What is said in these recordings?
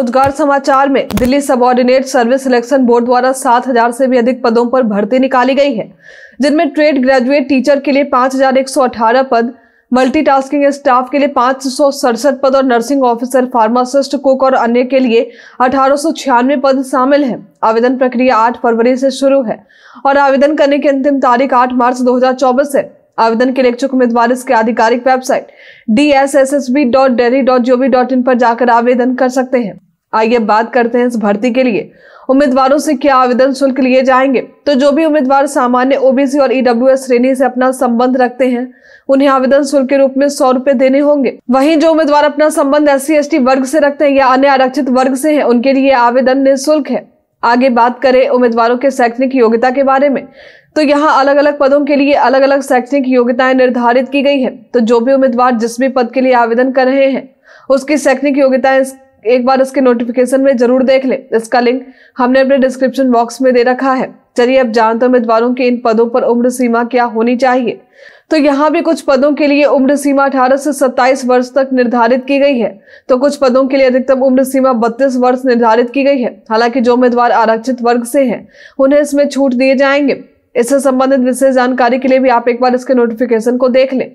रोजगार समाचार में Delhi subordinate service selection board द्वारा 7000 से भी अधिक पदों पर भर्ती निकाली गई है जिनमें ट्रेड ग्रेजुएट टीचर के लिए 5118 पद मल्टीटास्किंग स्टाफ के लिए पाँच पद और नर्सिंग ऑफिसर फार्मासिस्ट कुक और अन्य के लिए अठारह पद शामिल हैं आवेदन प्रक्रिया 8 फरवरी से शुरू है और आवेदन करने की अंतिम तारीख 8 मार्च 2024 है आवेदन के लिए इच्छुक उम्मीदवार इसके आधिकारिक website D S S S B dot Delhi dot G O V dot in पर जाकर आवेदन कर सकते हैं आइए बात करते हैं इस भर्ती के लिए उम्मीदवारों से क्या आवेदन शुल्क लिए जाएंगे तो जो भी उम्मीदवार सामान्य ओबीसी और ईडब्ल्यू श्रेणी से अपना संबंध रखते हैं उन्हें आवेदन शुल्क के रूप में सौ रूपए देने होंगे वहीं जो उम्मीदवार अपना संबंध एस सी वर्ग से रखते हैं या अन्य आरक्षित वर्ग से हैं उनके लिए आवेदन निःशुल्क है आगे बात करें उम्मीदवारों के शैक्षणिक योग्यता के बारे में तो यहाँ अलग अलग पदों के लिए अलग अलग शैक्षणिक योग्यताएं निर्धारित की गई है तो जो भी उम्मीदवार जिस भी पद के लिए आवेदन कर रहे हैं उसकी शैक्षणिक योग्यताएं एक बार उसके नोटिफिकेशन में जरूर देख ले इसका लिंक हमने अपने डिस्क्रिप्शन बॉक्स में दे रखा है चलिए अब जानते हैं उम्मीदवारों की इन पदों पर उम्र सीमा क्या होनी चाहिए तो यहाँ भी कुछ पदों के लिए उम्र सीमा 18 से 27 वर्ष तक निर्धारित की गई है तो कुछ पदों के लिए अधिकतम उम्र सीमा 32 वर्ष निर्धारित की गई है हालांकि जो उम्मीदवार आरक्षित वर्ग से हैं उन्हें इसमें छूट दिए जाएंगे इससे संबंधित विशेष जानकारी के लिए भी आप एक बार इसके नोटिफिकेशन को देख लें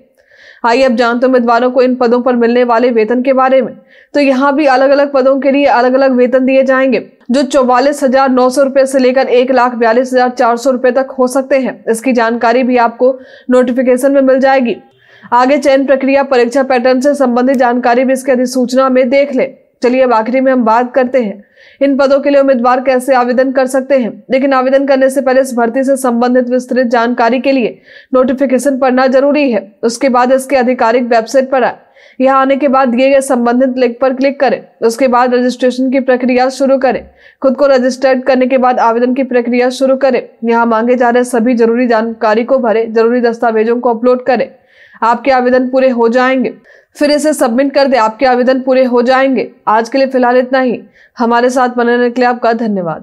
आइए अब जानते हैं उम्मीदवारों को इन पदों पर मिलने वाले वेतन के बारे में तो यहाँ भी अलग अलग पदों के लिए अलग अलग वेतन दिए जाएंगे जो चौवालीस हजार नौ सौ रुपए से लेकर एक लाख बयालीस हजार चार सौ रुपए तक हो सकते हैं इसकी जानकारी भी आपको नोटिफिकेशन में मिल जाएगी आगे चयन प्रक्रिया परीक्षा पैटर्न से संबंधित जानकारी भी इसकी अधिसूचना में देख लें चलिए अब आखिरी में हम बात करते हैं इन पदों के लिए उम्मीदवार कैसे आवेदन कर सकते हैं लेकिन आवेदन करने से पहले इस भर्ती से संबंधित विस्तृत जानकारी के लिए नोटिफिकेशन पढ़ना जरूरी है उसके बाद इसके आधिकारिक वेबसाइट पर आए यहाँ आने के बाद दिए गए संबंधित लिंक पर क्लिक करें उसके बाद रजिस्ट्रेशन की प्रक्रिया शुरू करें खुद को रजिस्टर्ड करने के बाद आवेदन की प्रक्रिया शुरू करें यहाँ मांगे जा रहे सभी जरूरी जानकारी को भरें जरूरी दस्तावेजों को अपलोड करें आपके आवेदन पूरे हो जाएंगे फिर इसे सबमिट कर दे आपके आवेदन पूरे हो जाएंगे आज के लिए फिलहाल इतना ही हमारे साथ बने रहने के लिए आपका धन्यवाद